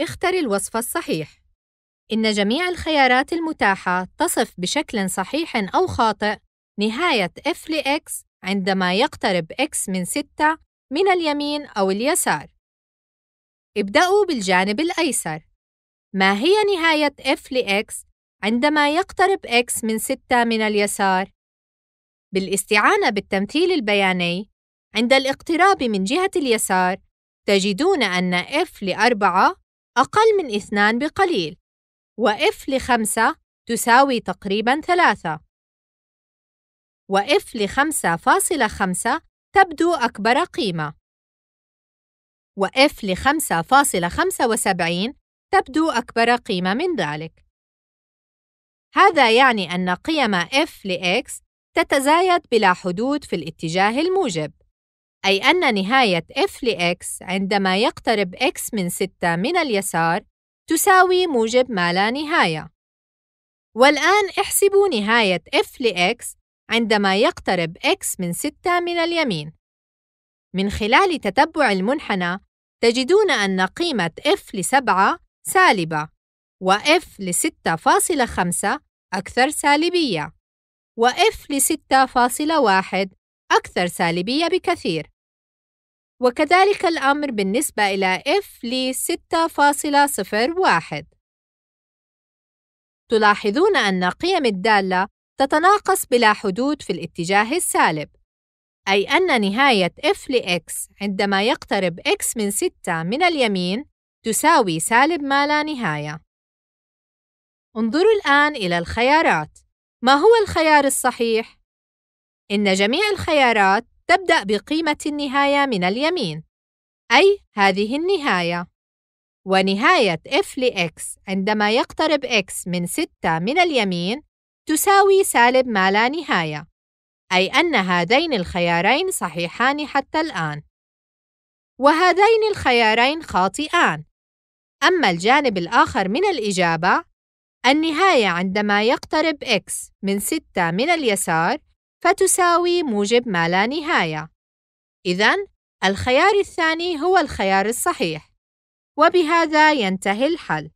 اختر الوصف الصحيح إن جميع الخيارات المتاحة تصف بشكل صحيح أو خاطئ نهاية f لx عندما يقترب x من 6 من اليمين أو اليسار ابدأوا بالجانب الأيسر ما هي نهاية f لx عندما يقترب x من 6 من اليسار؟ بالاستعانة بالتمثيل البياني عند الاقتراب من جهة اليسار تجدون أن f لأربعة أقل من اثنان بقليل وإف لخمسة تساوي تقريبا ثلاثة وإف لخمسة فاصلة خمسة تبدو أكبر قيمة وإف لخمسة فاصلة خمسة وسبعين تبدو أكبر قيمة من ذلك هذا يعني أن قيم f لإكس تتزايد بلا حدود في الاتجاه الموجب أي أن نهاية f لx عندما يقترب x من 6 من اليسار تساوي موجب ما لا نهاية. والآن احسبوا نهاية f لx عندما يقترب x من 6 من اليمين. من خلال تتبع المنحنى تجدون أن قيمة f ل7 سالبة و f ل6.5 أكثر سالبية و f ل6.1 أكثر سالبية بكثير وكذلك الأمر بالنسبة إلى F لـ 6.01 تلاحظون أن قيم الدالة تتناقص بلا حدود في الاتجاه السالب أي أن نهاية F لـ X عندما يقترب X من 6 من اليمين تساوي سالب ما لا نهاية انظروا الآن إلى الخيارات ما هو الخيار الصحيح؟ إن جميع الخيارات تبدأ بقيمة النهاية من اليمين أي هذه النهاية ونهاية f لx عندما يقترب x من 6 من اليمين تساوي سالب ما لا نهاية أي أن هذين الخيارين صحيحان حتى الآن وهذين الخيارين خاطئان أما الجانب الآخر من الإجابة النهاية عندما يقترب x من 6 من اليسار فتساوي موجب ما لا نهاية. إذا الخيار الثاني هو الخيار الصحيح، وبهذا ينتهي الحل.